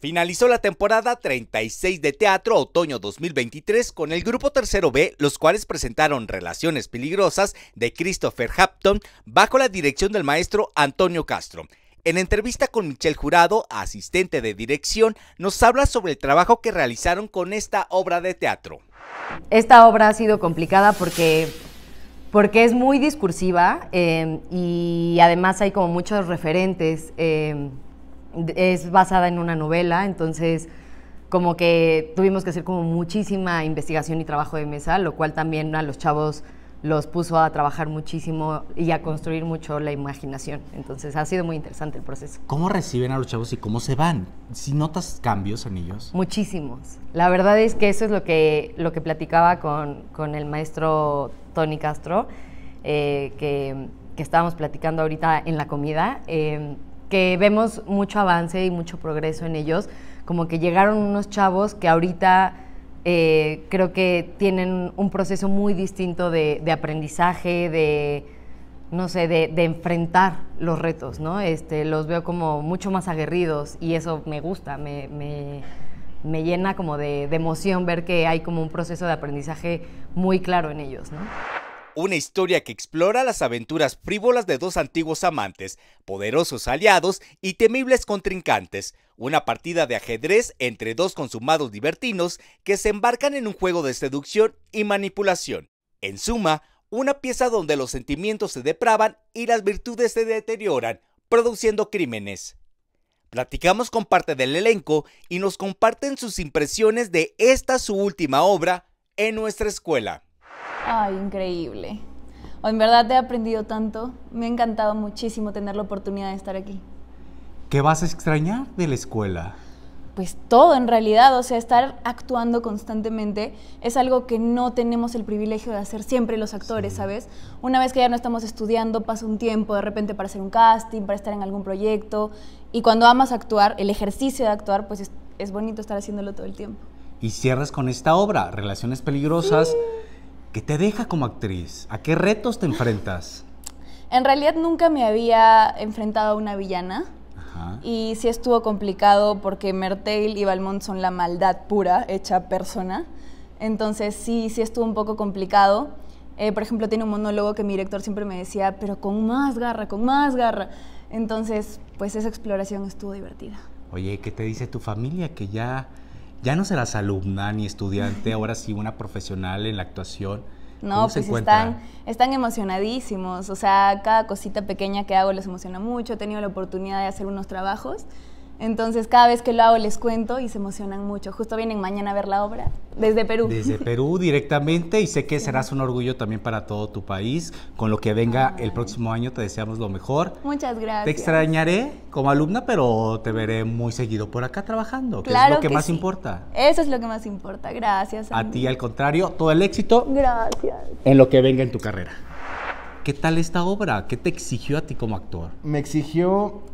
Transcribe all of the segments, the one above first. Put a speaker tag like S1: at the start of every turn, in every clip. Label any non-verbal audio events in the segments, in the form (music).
S1: Finalizó la temporada 36 de Teatro Otoño 2023 con el grupo Tercero B, los cuales presentaron Relaciones Peligrosas de Christopher Hampton bajo la dirección del maestro Antonio Castro. En entrevista con Michelle Jurado, asistente de dirección, nos habla sobre el trabajo que realizaron con esta obra de teatro.
S2: Esta obra ha sido complicada porque, porque es muy discursiva eh, y además hay como muchos referentes. Eh, es basada en una novela, entonces como que tuvimos que hacer como muchísima investigación y trabajo de mesa, lo cual también a los chavos los puso a trabajar muchísimo y a construir mucho la imaginación. Entonces ha sido muy interesante el proceso.
S1: ¿Cómo reciben a los chavos y cómo se van? ¿Si notas cambios en ellos?
S2: Muchísimos. La verdad es que eso es lo que, lo que platicaba con, con el maestro Tony Castro, eh, que, que, estábamos platicando ahorita en la comida. Eh, que vemos mucho avance y mucho progreso en ellos, como que llegaron unos chavos que ahorita eh, creo que tienen un proceso muy distinto de, aprendizaje, de, no sé, de, enfrentar los retos, ¿no? Este, los veo como mucho más aguerridos y eso me gusta, me, llena como de, emoción ver que hay como un proceso de aprendizaje muy claro en ellos,
S1: una historia que explora las aventuras frívolas de dos antiguos amantes, poderosos aliados y temibles contrincantes. Una partida de ajedrez entre dos consumados divertinos que se embarcan en un juego de seducción y manipulación. En suma, una pieza donde los sentimientos se depravan y las virtudes se deterioran, produciendo crímenes. Platicamos con parte del elenco y nos comparten sus impresiones de esta su última obra en nuestra escuela.
S3: Ay, increíble. En verdad te he aprendido tanto. Me ha encantado muchísimo tener la oportunidad de estar aquí.
S1: ¿Qué vas a extrañar de la escuela?
S3: Pues todo en realidad, o sea, estar actuando constantemente es algo que no tenemos el privilegio de hacer siempre los actores, ¿sabes? Una vez que ya no estamos estudiando, pasa un tiempo de repente para hacer un casting, para estar en algún proyecto, y cuando amas actuar, el ejercicio de actuar, pues es, bonito estar haciéndolo todo el tiempo.
S1: Y cierras con esta obra, Relaciones Peligrosas. ¿Qué te deja como actriz? ¿A qué retos te enfrentas?
S3: En realidad nunca me había enfrentado a una villana. Y sí estuvo complicado porque Mertel y Valmont son la maldad pura, hecha persona. Entonces sí, sí estuvo un poco complicado. Eh, por ejemplo, tiene un monólogo que mi director siempre me decía, pero con más garra, con más garra. Entonces, pues esa exploración estuvo divertida.
S1: Oye, ¿qué te dice tu familia? Que ya ya no serás alumna ni estudiante, (laughs) ahora sí una profesional en la actuación. No, pues están,
S3: están emocionadísimos, o sea, cada cosita pequeña que hago les emociona mucho, he tenido la oportunidad de hacer unos trabajos entonces cada vez que lo hago les cuento y se emocionan mucho. Justo vienen mañana a ver la obra desde Perú. Desde
S1: Perú (laughs) directamente y sé que serás un orgullo también para todo tu país. Con lo que venga el próximo año te deseamos lo mejor.
S3: Muchas gracias. Te
S1: extrañaré como alumna, pero te veré muy seguido por acá
S3: trabajando, que es lo que, más importa. Eso es lo que más importa. Gracias. A
S1: ti al contrario, todo el
S4: éxito. Gracias.
S1: En lo que venga en tu carrera. ¿Qué tal esta obra? ¿Qué te exigió a ti como actor?
S4: Me exigió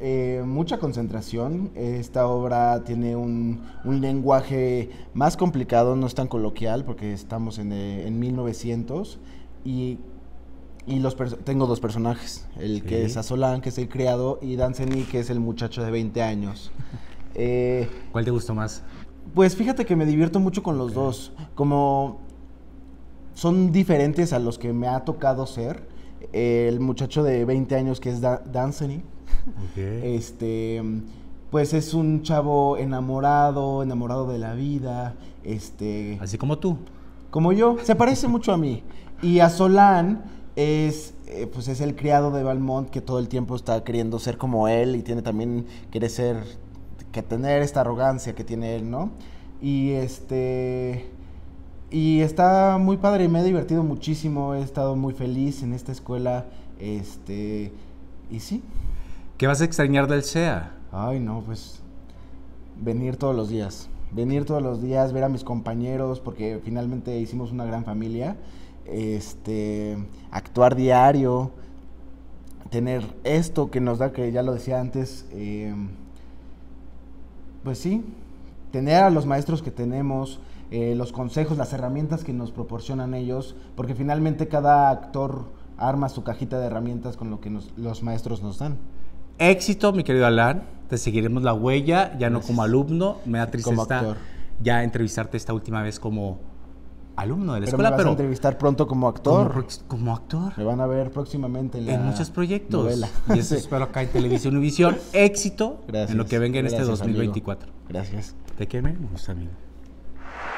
S4: eh, mucha concentración. Esta obra tiene un, lenguaje más complicado, no es tan coloquial, porque estamos en, 1900 eh, y los tengo dos personajes, el que es Azolán, que es el criado, y Danceny, que es el muchacho de 20 años. (laughs) Eh, ¿Cuál te gustó más? Pues fíjate que me divierto mucho con los dos, como son diferentes a los que me ha tocado ser. el muchacho de 20 años que es Danceny, este, pues es un chavo enamorado, enamorado de la vida, este... Así como tú. Como yo, se parece (laughs) mucho a mí. Y a Solán es, eh, pues es el criado de Valmont que todo el tiempo está queriendo ser como él y tiene también, quiere ser, que tener esta arrogancia que tiene él, ¿no? Y este... Y está muy padre me he divertido muchísimo, he estado muy feliz en esta escuela, este... Y sí, ¿Qué vas a extrañar del SEA? Ay, no, pues venir todos los días. Venir todos los días, ver a mis compañeros, porque finalmente hicimos una gran familia. Este, actuar diario, tener esto que nos da, que ya lo decía antes, eh, pues sí, tener a los maestros que tenemos, eh, los consejos, las herramientas que nos proporcionan ellos, porque finalmente cada actor arma su cajita de herramientas con lo que los maestros nos dan.
S1: Éxito, mi querido Alan. Te seguiremos la huella, ya no como alumno, me da tristeza ya entrevistarte esta última vez como alumno de la pero escuela, vas a
S4: entrevistar pronto como actor. Como, actor. Me van a ver próximamente en, en muchos proyectos. Y eso
S1: (laughs) espero acá en Televisión y Visión. Éxito en lo que venga en este 2024. Gracias. Te queremos, amigo?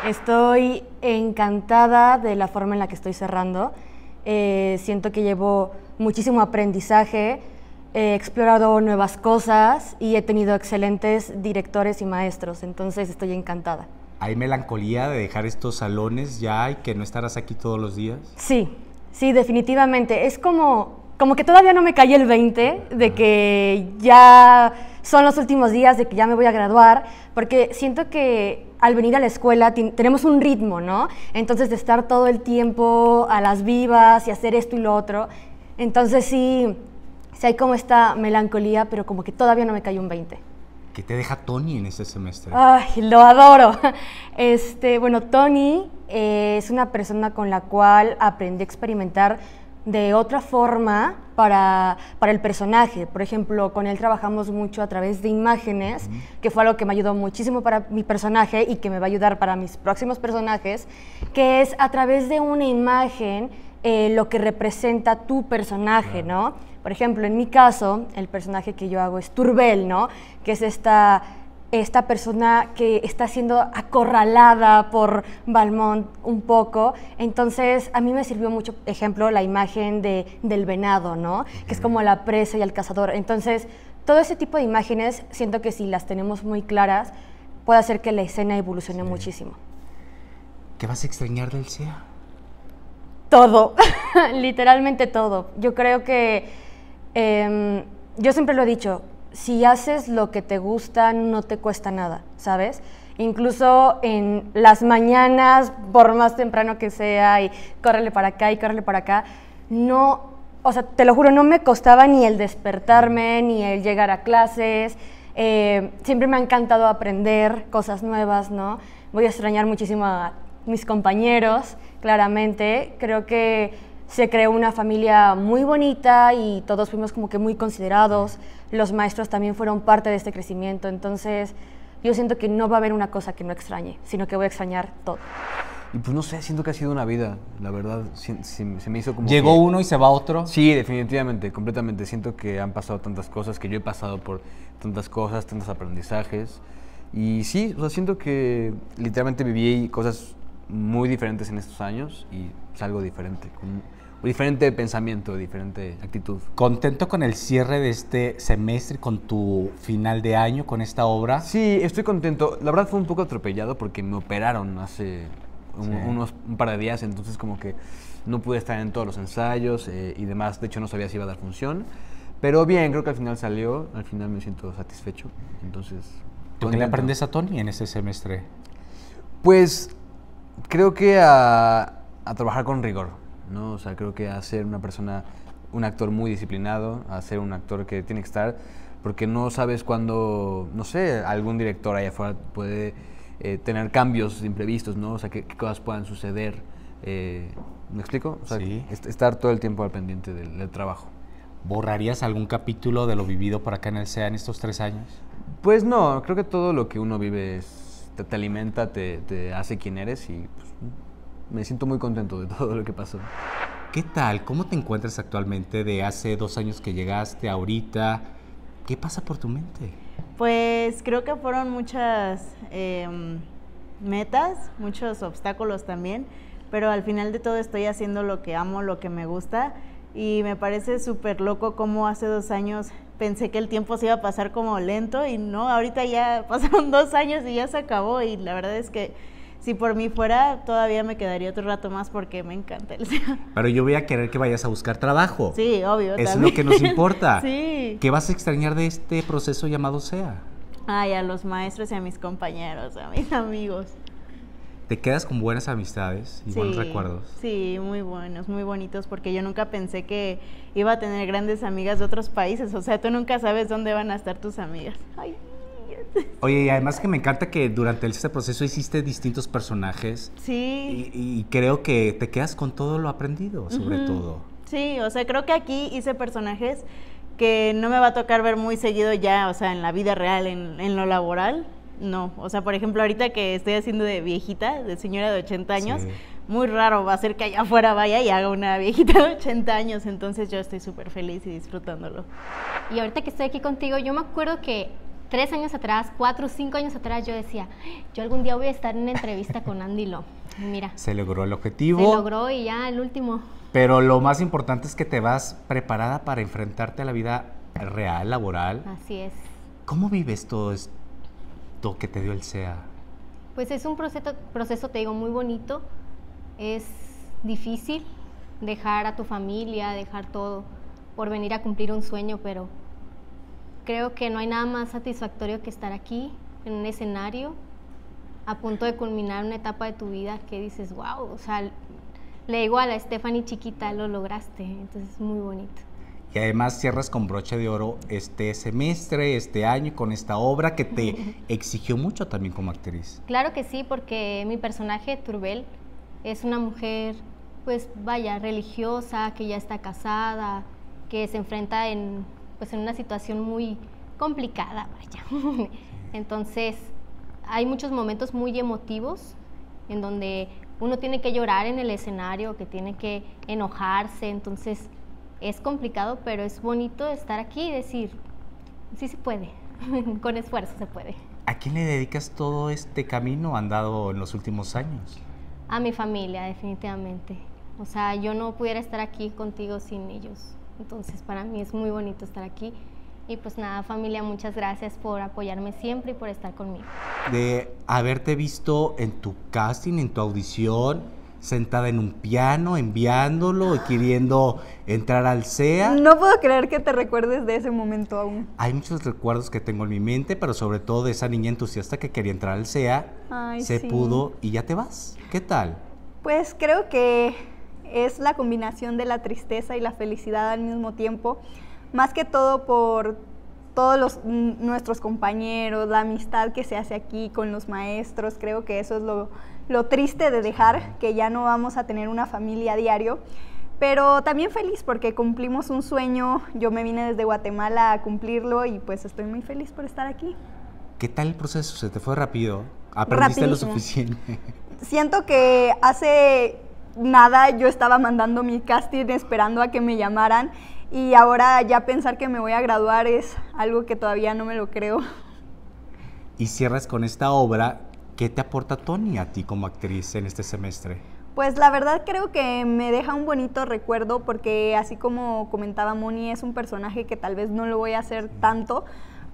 S5: Estoy encantada de la forma en la que estoy cerrando. Eh, siento que llevo muchísimo aprendizaje he explorado nuevas cosas y he tenido excelentes directores y maestros, entonces estoy encantada.
S1: ¿Hay melancolía de dejar estos salones ya y que no estarás aquí todos los días?
S5: Sí, sí, definitivamente. Es como, como que todavía no me cae el 20 de que ya son los últimos días, de que ya me voy a graduar, porque siento que al venir a la escuela tenemos un ritmo, ¿no? Entonces de estar todo el tiempo a las vivas y hacer esto y lo otro. Entonces sí, si hay como esta melancolía, pero como que todavía no me cayó un 20.
S1: ¿Qué te deja Tony en este semestre?
S5: Ay, lo adoro. Este, bueno, Tony eh, es una persona con la cual aprendí a experimentar de otra forma para, para, el personaje. Por ejemplo, con él trabajamos mucho a través de imágenes, que fue algo que me ayudó muchísimo para mi personaje y que me va a ayudar para mis próximos personajes, que es a través de una imagen eh, lo que representa tu personaje, ¿no? Por ejemplo, en mi caso, el personaje que yo hago es Turbel, ¿no? Que es esta, esta persona que está siendo acorralada por Balmont un poco. Entonces, a mí me sirvió mucho, ejemplo, la imagen de, del venado, ¿no? Que es como la presa y el cazador. Entonces, todo ese tipo de imágenes, siento que si las tenemos muy claras, puede hacer que la escena evolucione muchísimo.
S1: ¿Qué vas a extrañar del CEA?
S5: Todo, (laughs) literalmente todo. Yo creo que Em, yo siempre lo he dicho, si haces lo que te gusta, no te cuesta nada, ¿sabes? Incluso en las mañanas, por más temprano que sea, y córrele para acá y córrele para acá, no, o sea, te lo juro, no me costaba ni el despertarme, ni el llegar a clases. Eh, siempre me ha encantado aprender cosas nuevas, ¿no? Voy a extrañar muchísimo a mis compañeros, claramente. Creo que se creó una familia muy bonita y todos fuimos como que muy considerados. Los maestros también fueron parte de este crecimiento. Entonces, yo siento que no va a haber una cosa que no extrañe, sino que voy a extrañar todo.
S6: Y pues no sé, siento que ha sido una vida, la verdad, se, me hizo como... Llegó uno y se va otro. Sí, definitivamente, completamente. Siento que han pasado tantas cosas, que yo he pasado por tantas cosas, tantos aprendizajes. Y sí, siento que literalmente viví cosas muy diferentes en estos años y es algo diferente diferente pensamiento, diferente actitud.
S1: ¿Contento con el cierre de este semestre, con tu final de año, con esta obra? Sí, estoy contento. La verdad fue un poco atropellado porque me operaron hace un, unos,
S6: par de días, entonces como que no pude estar en todos los ensayos eh, y demás. De hecho, no sabía si iba a dar función. Pero bien, creo que al final salió, al final me siento satisfecho. Entonces... qué le aprendes a Tony en ese semestre? Pues creo que a trabajar con rigor ¿no? O sea, creo que hacer una persona, un actor muy disciplinado, a ser un actor que tiene que estar, porque no sabes cuándo, no sé, algún director allá afuera puede eh, tener cambios imprevistos, ¿no? O sea, qué cosas puedan suceder. Eh, ¿Me explico? sí. estar todo el tiempo al pendiente del, trabajo. ¿Borrarías algún capítulo de lo vivido por acá en el SEA en estos tres años? Pues no, creo que todo lo que uno vive te, te, alimenta, te, te, hace quien eres y pues,
S1: me siento muy contento de todo lo que pasó. ¿Qué tal? ¿Cómo te encuentras actualmente de hace dos años que llegaste ahorita? ¿Qué pasa por tu mente?
S7: Pues creo que fueron muchas em, metas, muchos obstáculos también, pero al final de todo estoy haciendo lo que amo, lo que me gusta y me parece súper loco cómo hace dos años pensé que el tiempo se iba a pasar como lento y no, ahorita ya (laughs) pasaron dos años y ya se acabó y la verdad es que si por mí fuera, todavía me quedaría otro rato más porque me encanta el SEA.
S1: (laughs) Pero yo voy a querer que vayas a buscar trabajo.
S7: Sí, obvio. Es lo que nos importa. (laughs) sí.
S1: ¿Qué vas a extrañar de este proceso llamado SEA?
S7: Ay, a los maestros y a mis compañeros, a mis (laughs) amigos.
S1: Te quedas con buenas amistades
S8: y buenos recuerdos.
S7: Sí, muy buenos, muy bonitos, porque yo nunca pensé que iba a tener grandes amigas de otros países. O sea, tú nunca sabes dónde van a estar tus amigas.
S1: (laughs) Oye, y además que me encanta que durante este proceso hiciste distintos personajes.
S7: Sí.
S1: Y, creo que te quedas con todo lo aprendido, sobre todo.
S7: Sí, o sea, creo que aquí hice personajes que no me va a tocar ver muy seguido ya, o sea, en la vida real, en, en lo laboral. No, o sea, por ejemplo, ahorita que estoy haciendo de viejita, de señora de 80 años, muy raro va a ser que allá afuera vaya y haga una viejita de 80 años, entonces yo estoy súper feliz
S9: y disfrutándolo. Y ahorita que estoy aquí contigo, yo me acuerdo que tres años atrás, cuatro, cinco años atrás, yo decía, yo algún día voy a estar en una entrevista con Andy Lo. Mira.
S1: Se logró el objetivo. Se
S9: logró y ya el último.
S1: Pero lo más importante es que te vas preparada para enfrentarte a la vida real, laboral. Así es. ¿Cómo vives todo esto que te dio el SEA?
S9: Pues es un proceso, proceso te digo, muy bonito. Es difícil dejar a tu familia, dejar todo por venir a cumplir un sueño, pero creo que no hay nada más satisfactorio que estar aquí, en un escenario, a punto de culminar una etapa de tu vida que dices, wow, o sea, le digo a la Stephanie chiquita, lo lograste, entonces es muy bonito.
S1: Y además cierras con broche de oro este semestre, este año, con esta obra que te (laughs) exigió mucho también como actriz.
S9: Claro que sí, porque mi personaje, Turbel, es una mujer, pues vaya, religiosa, que ya está casada, que se enfrenta en pues en una situación muy complicada, vaya. (laughs) Entonces, hay muchos momentos muy emotivos en donde uno tiene que llorar en el escenario, que tiene que enojarse, entonces es complicado, pero es bonito estar aquí y decir, sí se puede, (laughs) con esfuerzo se puede.
S1: ¿A quién le dedicas todo este camino andado en los últimos años?
S9: A mi familia, definitivamente. O sea, yo no pudiera estar aquí contigo sin ellos. Entonces para mí es muy bonito estar aquí. Y pues nada, familia, muchas gracias por apoyarme siempre y por estar conmigo.
S1: De haberte visto en tu casting, en tu audición, sentada en un piano, enviándolo y queriendo entrar al SEA.
S10: No puedo creer que te recuerdes de ese momento aún.
S1: Hay muchos recuerdos que tengo en mi mente, pero sobre todo de esa niña entusiasta que quería entrar al SEA.
S10: Ay, se pudo
S1: y ya te vas. ¿Qué tal?
S10: Pues creo que es la combinación de la tristeza y la felicidad al mismo tiempo, más que todo por todos mm, nuestros compañeros, la amistad que se hace aquí con los maestros, creo que eso es lo, triste de dejar, que ya no vamos a tener una familia a diario, pero también feliz porque cumplimos un sueño, yo me vine desde Guatemala a cumplirlo y pues estoy muy feliz por estar aquí.
S1: ¿Qué tal el proceso? ¿Se te fue rápido? ¿Aprendiste lo suficiente?
S10: (laughs) Siento que hace nada, yo estaba mandando mi casting esperando a que me llamaran y ahora ya pensar que me voy a graduar es algo que todavía no me lo creo.
S1: Y cierras con esta obra, ¿qué te aporta Tony a ti como actriz en este semestre?
S10: Pues la verdad creo que me deja un bonito recuerdo porque así como comentaba Moni, es un personaje que tal vez no lo voy a hacer tanto,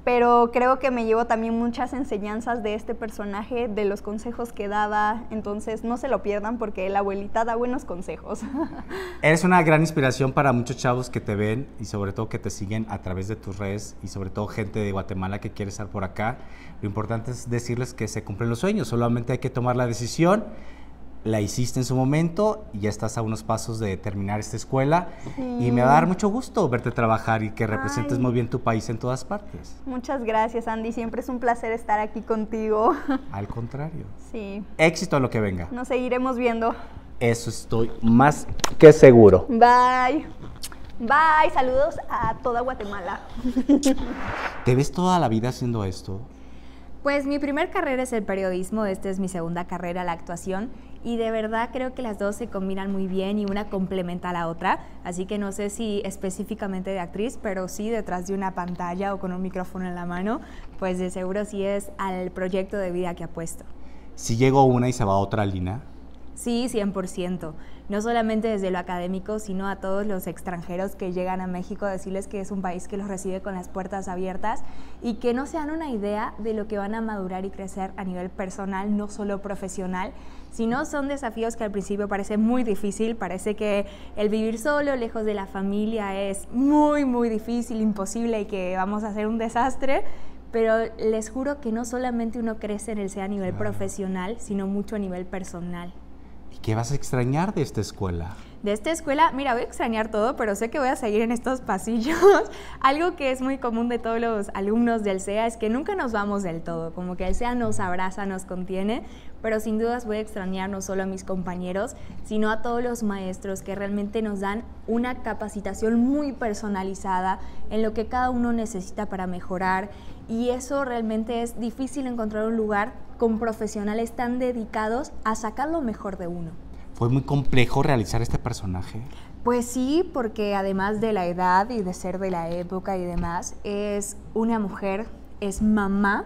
S10: pero creo que me llevo también muchas enseñanzas de este personaje, de los consejos que daba, entonces no se lo pierdan porque la abuelita da buenos consejos. (laughs)
S1: Eres una gran inspiración para muchos chavos que te ven y sobre todo que te siguen a través de tus redes y sobre todo gente de Guatemala que quiere estar por acá. Lo importante es decirles que se cumplen los sueños, solamente hay que tomar la decisión la hiciste en su momento y ya estás a unos pasos de terminar esta escuela y me va a dar mucho gusto verte trabajar y que representes muy bien tu país en todas partes.
S10: Muchas gracias Andy, siempre es un placer estar aquí contigo. (laughs)
S1: Al contrario. Sí. Éxito a lo que venga.
S10: Nos seguiremos viendo.
S1: Eso estoy más que seguro.
S10: Bye. Bye, saludos
S11: a toda Guatemala. (laughs)
S1: ¿Te ves toda la vida haciendo esto?
S11: Pues mi primer carrera es el periodismo, esta es mi segunda carrera, la actuación, y de verdad creo que las dos se combinan muy bien y una complementa a la otra, así que no sé si específicamente de actriz, pero sí detrás de una pantalla o con un micrófono en la mano, pues de seguro sí es al proyecto de vida que puesto.
S1: Si llegó una y se va otra, Lina.
S11: Sí, 100% no solamente desde lo académico, sino a todos los extranjeros que llegan a México, decirles que es un país que los recibe con las puertas abiertas y que no se dan una idea de lo que van a madurar y crecer a nivel personal, no solo profesional, sino son desafíos que al principio parece muy difícil, parece que el vivir solo, lejos de la familia, es muy, muy difícil, imposible y que vamos a hacer un desastre pero les juro que no solamente uno crece en el sea a nivel profesional, sino mucho a nivel personal.
S1: ¿Qué vas a extrañar de esta escuela?
S11: De esta escuela, mira, voy a extrañar todo, pero sé que voy a seguir en estos pasillos. (laughs) Algo que es muy común de todos los alumnos del CEA es que nunca nos vamos del todo, como que el CEA nos abraza, nos contiene, pero sin dudas voy a extrañar no solo a mis compañeros, sino a todos los maestros que realmente nos dan una capacitación muy personalizada en lo que cada uno necesita para mejorar, y eso realmente es difícil encontrar un lugar con profesionales tan dedicados a sacar lo mejor de uno.
S1: ¿Fue muy complejo realizar este personaje?
S11: Pues sí, porque además de la edad y de ser de la época y demás, es una mujer, es mamá,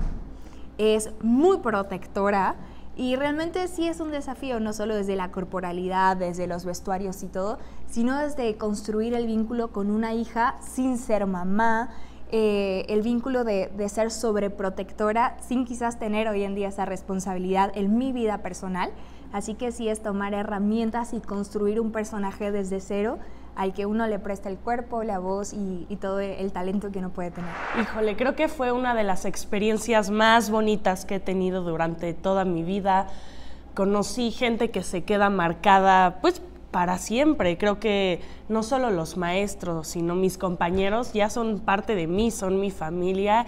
S11: es muy protectora y realmente sí es un desafío, no solo desde la corporalidad, desde los vestuarios y todo, sino desde construir el vínculo con una hija sin ser mamá, eh, el vínculo de, ser sobreprotectora sin quizás tener hoy en día esa responsabilidad en mi vida personal. Así que sí es tomar herramientas y construir un personaje desde cero al que uno le presta el cuerpo, la voz y, todo el talento que uno puede tener.
S12: Híjole, creo que fue una de las experiencias más bonitas que he tenido durante toda mi vida conocí gente que se queda marcada, pues para siempre. Creo que no solo los maestros, sino mis compañeros ya son parte de mí, son mi familia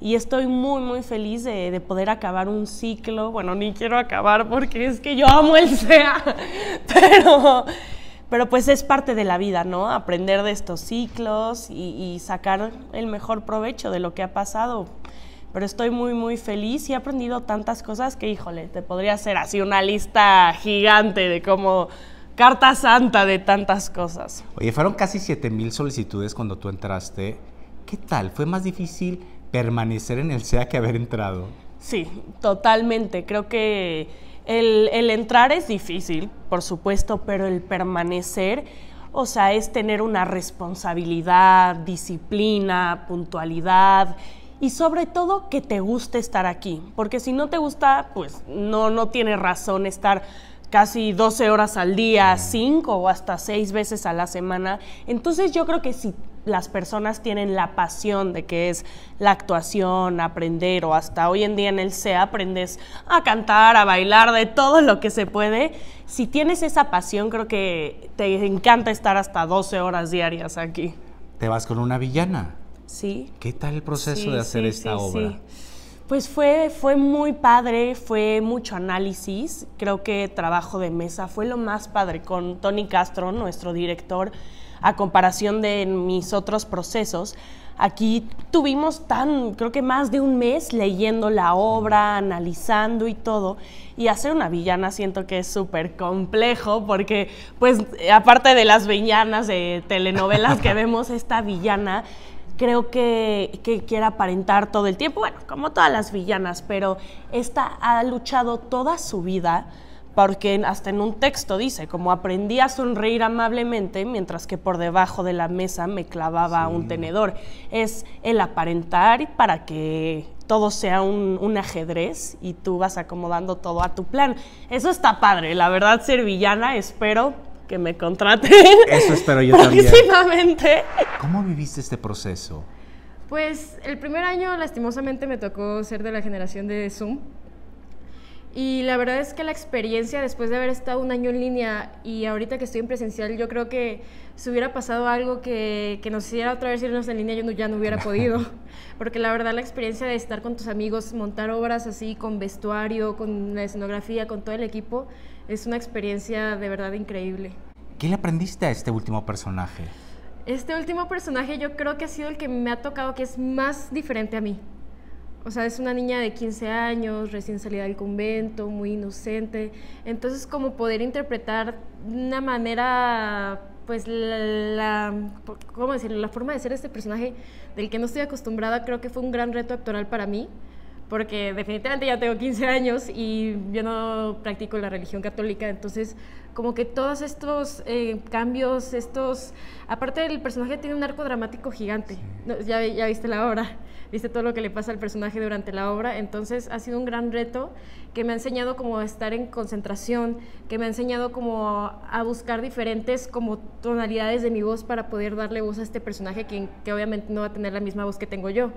S12: y estoy muy, muy feliz de, poder acabar un ciclo. Bueno, ni quiero acabar porque es que yo amo el SEA, (laughs) pero, pero pues es parte de la vida, ¿no? Aprender de estos ciclos y, y sacar el mejor provecho de lo que ha pasado. Pero estoy muy, muy feliz y he aprendido tantas cosas que, híjole, te podría hacer así una lista gigante de cómo carta santa de tantas cosas.
S1: Oye, fueron casi 7 mil solicitudes cuando tú entraste. ¿Qué tal? ¿Fue más difícil permanecer en el SEA que haber entrado?
S12: Sí, totalmente. Creo que el, entrar es difícil, por supuesto, pero el permanecer, o sea, es tener una responsabilidad, disciplina, puntualidad y sobre todo que te guste estar aquí, porque si no te gusta, pues no, no tiene razón estar casi 12 horas al día, 5 mm. o hasta seis veces a la semana. Entonces yo creo que si las personas tienen la pasión de que es la actuación, aprender o hasta hoy en día en el SEA aprendes a cantar, a bailar, de todo lo que se puede. Si tienes esa pasión, creo que te encanta estar hasta 12 horas diarias aquí.
S1: Te vas con una villana. Sí. ¿Qué tal el proceso de hacer esta obra?
S12: Pues fue, fue muy padre, fue mucho análisis, creo que trabajo de mesa fue lo más padre con Tony Castro, nuestro director, a comparación de mis otros procesos. Aquí tuvimos tan, creo que más de un mes leyendo la obra, analizando y todo. Y hacer una villana siento que es súper complejo porque, pues, aparte de las villanas de telenovelas que (laughs) vemos, esta villana creo que, quiere aparentar todo el tiempo, bueno, como todas las villanas, pero esta ha luchado toda su vida porque hasta en un texto dice, como aprendí a sonreír amablemente mientras que por debajo de la mesa me clavaba un tenedor. Es el aparentar para que todo sea un, ajedrez y tú vas acomodando todo a tu plan. Eso está padre, la verdad ser villana, espero que me contraten. Eso espero yo (laughs) también. ¿Cómo viviste
S1: este proceso?
S13: Pues el primer año lastimosamente me tocó ser de la generación de Zoom. Y la verdad es que la experiencia después de haber estado un año en línea y ahorita que estoy en presencial, yo creo que si hubiera pasado algo que, nos hiciera otra vez irnos en línea, yo ya no hubiera podido. (laughs) Porque la verdad la experiencia de estar con tus amigos, montar obras así, con vestuario, con la escenografía, con todo el equipo, es una experiencia de verdad increíble.
S1: ¿Qué le aprendiste a este último personaje?
S13: Este último personaje yo creo que ha sido el que me ha tocado que es más diferente a mí. O sea, es una niña de 15 años, recién salida del convento, muy inocente. Entonces, como poder interpretar de una manera, pues, la, ¿cómo decirlo? La forma de ser este personaje del que no estoy acostumbrada, creo que fue un gran reto actoral para mí porque definitivamente ya tengo 15 años y yo no practico la religión católica, entonces como que todos estos eh, cambios, estos, aparte el personaje tiene un arco dramático gigante, ya, ya viste la obra, viste todo lo que le pasa al personaje durante la obra, entonces ha sido un gran reto que me ha enseñado como a estar en concentración, que me ha enseñado como a buscar diferentes como tonalidades de mi voz para poder darle voz a este personaje que obviamente no va a tener la misma voz que tengo yo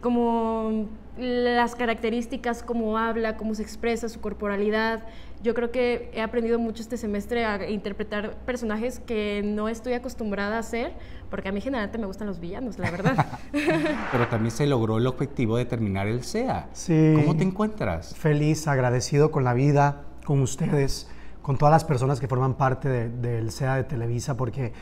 S13: como las características, cómo habla, cómo se expresa, su corporalidad. Yo creo que he aprendido mucho este semestre a interpretar personajes que no estoy acostumbrada a hacer, porque a mí generalmente me gustan los villanos, la verdad.
S1: (laughs) Pero también se logró el objetivo de terminar el SEA.
S8: Sí. ¿Cómo te encuentras? Feliz, agradecido con la vida, con ustedes, con todas las personas que forman parte del SEA de Televisa, porque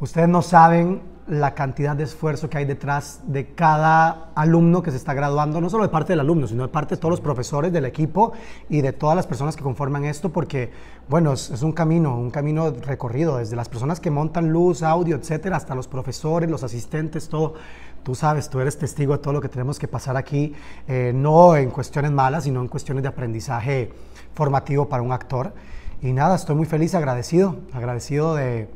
S8: Ustedes no saben la cantidad de esfuerzo que hay detrás de cada alumno que se está graduando, no solo de parte del alumno, sino de parte de todos los profesores del equipo y de todas las personas que conforman esto, porque, bueno, es, un camino, un camino recorrido, desde las personas que montan luz, audio, etcétera, hasta los profesores, los asistentes, todo. Tú sabes, tú eres testigo de todo lo que tenemos que pasar aquí, eh, no en cuestiones malas, sino en cuestiones de aprendizaje formativo para un actor. Y nada, estoy muy feliz, agradecido, agradecido de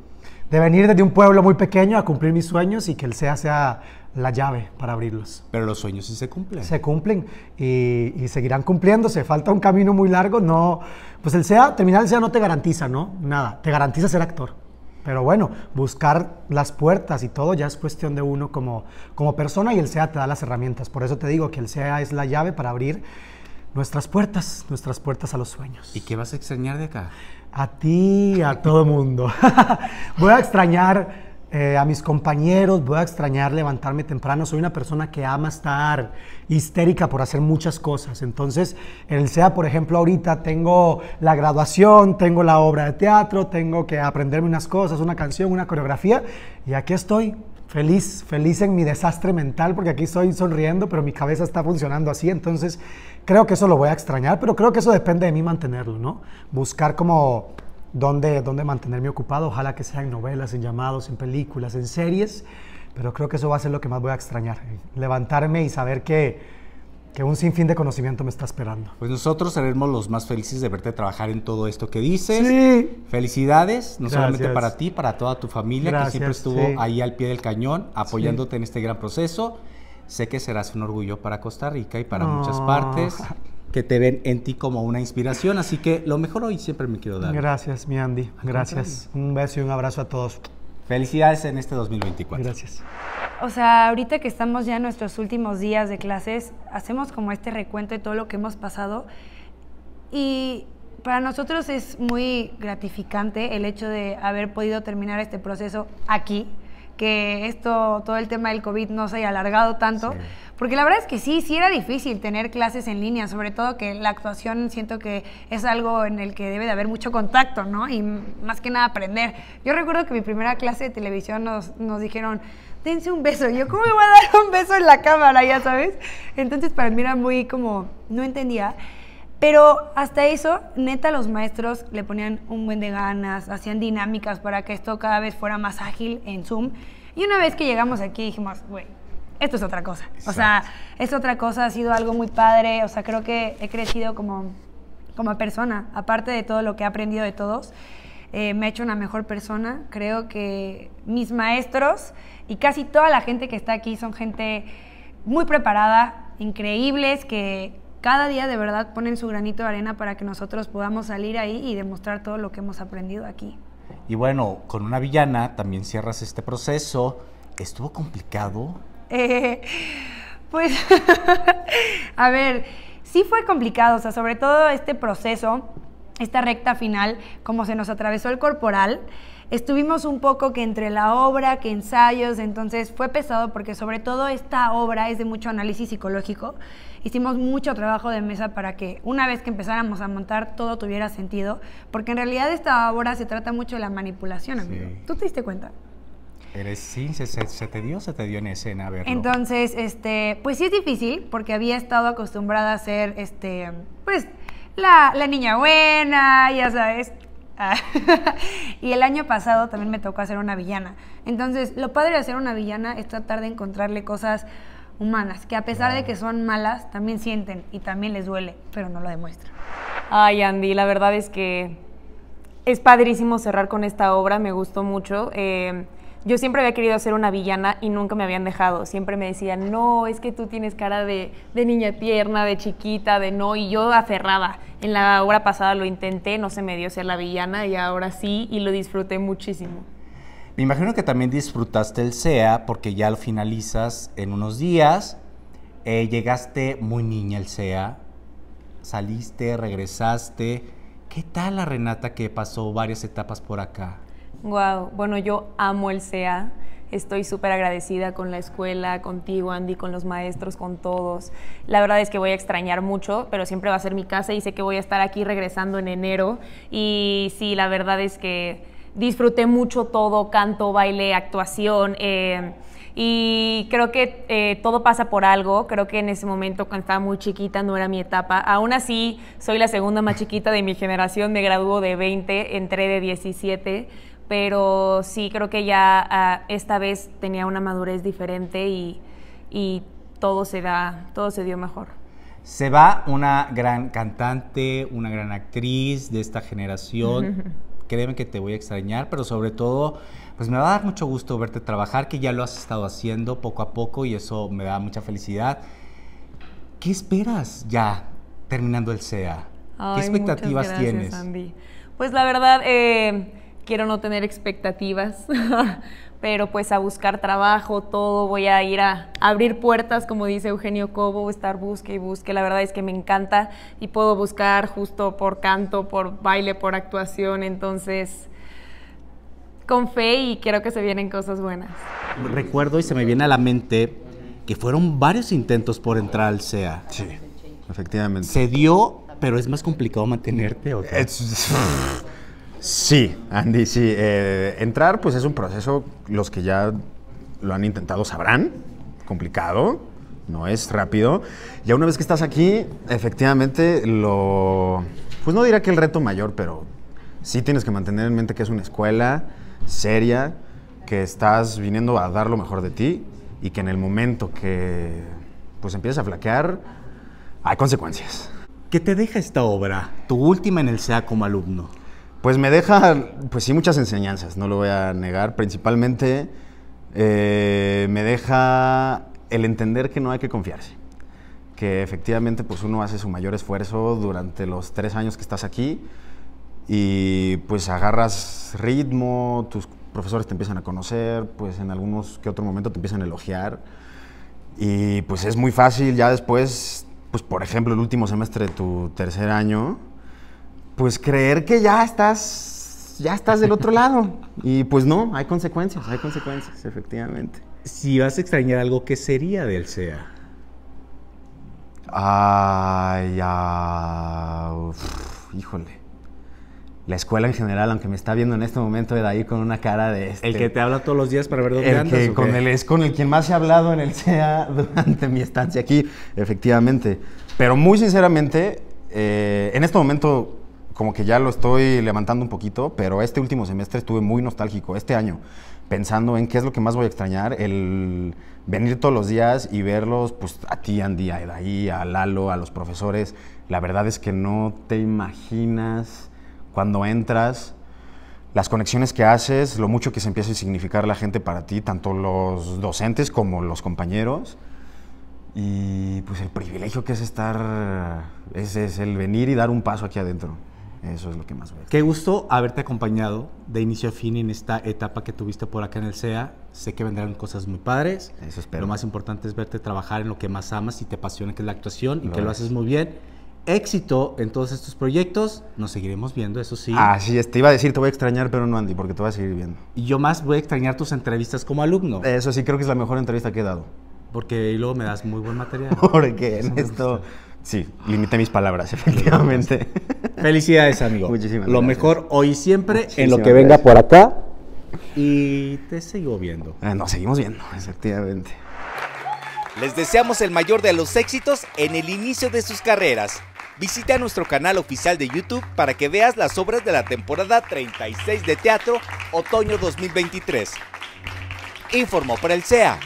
S8: de venir desde un pueblo muy pequeño a cumplir mis sueños y que el SEA sea la llave para abrirlos. Pero los sueños sí se cumplen. Se cumplen y, seguirán cumpliéndose. Falta un camino muy largo. No, pues el SEA, terminar el SEA no te garantiza, ¿no? Nada, te garantiza ser actor. Pero bueno, buscar las puertas y todo ya es cuestión de uno como, como persona y el SEA te da las herramientas. Por eso te digo que el SEA es la llave para abrir nuestras puertas, nuestras puertas a los sueños. ¿Y qué vas a extrañar de acá? A ti, a todo el mundo. (laughs) voy a extrañar eh, a mis compañeros, voy a extrañar levantarme temprano. Soy una persona que ama estar histérica por hacer muchas cosas. Entonces, el SEA, por ejemplo, ahorita tengo la graduación, tengo la obra de teatro, tengo que aprenderme unas cosas, una canción, una coreografía. Y aquí estoy, feliz, feliz en mi desastre mental, porque aquí estoy sonriendo, pero mi cabeza está funcionando así. Entonces, creo que eso lo voy a extrañar, pero creo que eso depende de mí mantenerlo, ¿no? Buscar como dónde, dónde mantenerme ocupado, ojalá que sea en novelas, en llamados, en películas, en series, pero creo que eso va a ser lo que más voy a extrañar, eh, levantarme y saber que, que un sinfín de conocimiento me está esperando.
S1: Pues nosotros seremos los más felices de verte trabajar en todo esto que dices. Sí. Felicidades, no solamente para ti, para toda tu familia que siempre estuvo ahí al pie del cañón apoyándote en este gran proceso. Sé que serás un orgullo para Costa Rica y para muchas partes (laughs) que te ven en ti como una inspiración. Así que lo mejor hoy siempre me quiero dar.
S8: Gracias, mi Andy. Gracias. Un beso y un abrazo a todos.
S1: Felicidades en este 2024.
S8: Gracias.
S14: O sea, ahorita que estamos ya en nuestros últimos días de clases, hacemos como este recuento de todo lo que hemos pasado y para nosotros es muy gratificante el hecho de haber podido terminar este proceso aquí, que esto, todo el tema del COVID no se haya alargado tanto, porque la verdad es que sí, sí era difícil tener clases en línea, sobre todo que la actuación siento que es algo en el que debe de haber mucho contacto, ¿no? Y más que nada aprender. Yo recuerdo que mi primera clase de televisión nos, nos dijeron, dense un beso. yo, ¿cómo me voy a dar un beso en la cámara, ya sabes? Entonces para mí era muy como, no entendía. Pero hasta eso, neta, los maestros le ponían un buen de ganas, hacían dinámicas para que esto cada vez fuera más ágil en Zoom. Y una vez que llegamos aquí dijimos, güey, esto es otra cosa. O sea, es otra cosa, ha sido algo muy padre. O sea, creo que he crecido como, como persona, aparte de todo lo que he aprendido de todos. Eh, me ha hecho una mejor persona. Creo que mis maestros y casi toda la gente que está aquí son gente muy preparada, increíbles, que cada día de verdad ponen su granito de arena para que nosotros podamos salir ahí y demostrar todo lo que hemos aprendido aquí.
S1: Y bueno, con una villana también cierras este proceso. ¿Estuvo
S14: complicado? Eh, pues, (laughs) a ver, sí fue complicado, o sea, sobre todo este proceso, esta recta final, como se nos atravesó el corporal estuvimos un poco que entre la obra, que ensayos, entonces fue pesado porque sobre todo esta obra es de mucho análisis psicológico. Hicimos mucho trabajo de mesa para que una vez que empezáramos a montar todo tuviera sentido, porque en realidad esta obra se trata mucho de la manipulación, amigo. ¿Tú te diste cuenta?
S1: Eres, sí, se, te dio, se te dio en escena, a verlo.
S14: Entonces, este, pues sí es difícil, porque había estado acostumbrada a ser, este, pues, la, la niña buena, ya sabes, Ah, (laughs) y el año pasado también me tocó hacer una villana. Entonces, lo padre de hacer una villana es tratar de encontrarle cosas humanas, que a pesar de que son malas, también sienten y también les duele, pero no lo demuestran.
S15: Ay, Andy, la verdad es que es padrísimo cerrar con esta obra, me gustó mucho. Eh, yo siempre había querido ser una villana y nunca me habían dejado. Siempre me decían, no, es que tú tienes cara de, niña tierna, de chiquita, de no, y yo aferrada. En la hora pasada lo intenté, no se me dio ser la villana y ahora sí, y lo disfruté muchísimo.
S1: Me imagino que también disfrutaste el SEA porque ya lo finalizas en unos días. Eh, llegaste muy niña el SEA, saliste, regresaste. ¿Qué tal la Renata que pasó varias etapas por acá?
S15: Wow, bueno, yo amo el CEA. Estoy súper agradecida con la escuela, contigo, Andy, con los maestros, con todos. La verdad es que voy a extrañar mucho, pero siempre va a ser mi casa y sé que voy a estar aquí regresando en enero. Y sí, la verdad es que disfruté mucho todo, canto, baile, actuación. Eh, y creo que eh, todo pasa por algo. Creo que en ese momento, cuando estaba muy chiquita, no era mi etapa. Aún así, soy la segunda más chiquita de mi generación. Me graduó de 20, entré de 17 pero sí creo que ya ah, esta vez tenía una madurez diferente y, todo se da, todo se dio mejor.
S1: Se va una gran cantante, una gran actriz de esta generación. (laughs) Créeme que te voy a extrañar, pero sobre todo, pues me va a dar mucho gusto verte trabajar, que ya lo has estado haciendo poco a poco y eso me da mucha felicidad. ¿Qué esperas ya terminando el SEA? ¿Qué expectativas tienes?
S15: Pues la verdad, eh, quiero no tener expectativas, (laughs) pero pues a buscar trabajo, todo, voy a ir a abrir puertas, como dice Eugenio Cobo, estar busque y busque, la verdad es que me encanta y puedo buscar justo por canto, por baile, por actuación, entonces con fe y quiero que se vienen cosas buenas.
S1: Recuerdo y se me viene a la mente que fueron varios intentos por entrar al SEA. Sí, efectivamente.
S16: Se dio, pero es más complicado mantenerte. ¿o (laughs) Sí, Andy, sí. Eh, entrar, pues es un proceso, los que ya lo han intentado sabrán, complicado, no es rápido. Ya una vez que estás aquí, efectivamente, lo. Pues no dirá que el reto mayor, pero sí tienes que mantener en mente que es una escuela seria, que estás viniendo a dar lo mejor de ti y que en el momento que pues empiezas a flaquear, hay consecuencias. ¿Qué te deja esta obra, tu última en el SEA como alumno? Pues me deja, pues sí, muchas enseñanzas, no lo voy a negar. Principalmente eh, me deja el entender que no hay que confiarse. Que efectivamente, pues uno hace su mayor esfuerzo durante los tres años que estás aquí y pues agarras ritmo, tus profesores te empiezan a conocer, pues en algunos que otro momento te empiezan a elogiar. Y pues es muy fácil ya después, pues por ejemplo, el último semestre de tu tercer año pues creer que ya estás, ya estás del otro lado. Y pues no, hay consecuencias, hay consecuencias, efectivamente. Si vas a extrañar algo, ¿qué sería del SEA? Ay, ah, híjole. La escuela en general, aunque me está viendo en este momento era ahí con una cara de este El que te
S1: habla todos los días para ver dónde andas, con el,
S16: es con el que más he hablado en el SEA (laughs) durante mi estancia aquí, efectivamente. Pero muy sinceramente, eh, en este momento como que ya lo estoy levantando un poquito, pero este último semestre estuve muy nostálgico, este año, pensando en qué es lo que más voy a extrañar, el venir todos los días y verlos, pues a ti, Andy, a Edaí, a Lalo, a los profesores, la verdad es que no te imaginas cuando entras las conexiones que haces, lo mucho que se empieza a significar la gente para ti, tanto los docentes como los compañeros y pues el privilegio que es estar, ese es el venir y dar un paso aquí adentro. Eso es lo que más veo. Qué gusto haberte acompañado
S1: de inicio a fin en esta etapa que tuviste por acá en el SEA. Sé que vendrán cosas muy padres. Eso espero. Lo más importante es verte trabajar en lo que más amas y te apasiona, que es la actuación, y que lo haces muy bien. Éxito en todos estos proyectos. Nos seguiremos viendo, eso sí. Ah, sí,
S16: te este, iba a decir, te voy a extrañar, pero no, Andy, porque te voy a seguir viendo. Y yo más voy a extrañar tus entrevistas como alumno. Eso sí, creo que es la mejor entrevista que he dado.
S1: Porque luego me das muy buen material. (laughs) Porque en
S16: esto, sí, limité mis palabras, efectivamente. Felicidades, amigo. (laughs) Lo mejor hoy y siempre en lo que venga por
S1: acá. Y te sigo viendo.
S16: Ah, nos seguimos viendo, efectivamente.
S1: Les deseamos el mayor de los éxitos en el inicio de sus carreras. Visita nuestro canal oficial de YouTube para que veas las obras de la temporada 36 de Teatro Otoño 2023. Informó para el SEA.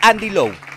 S1: Andy Lowe.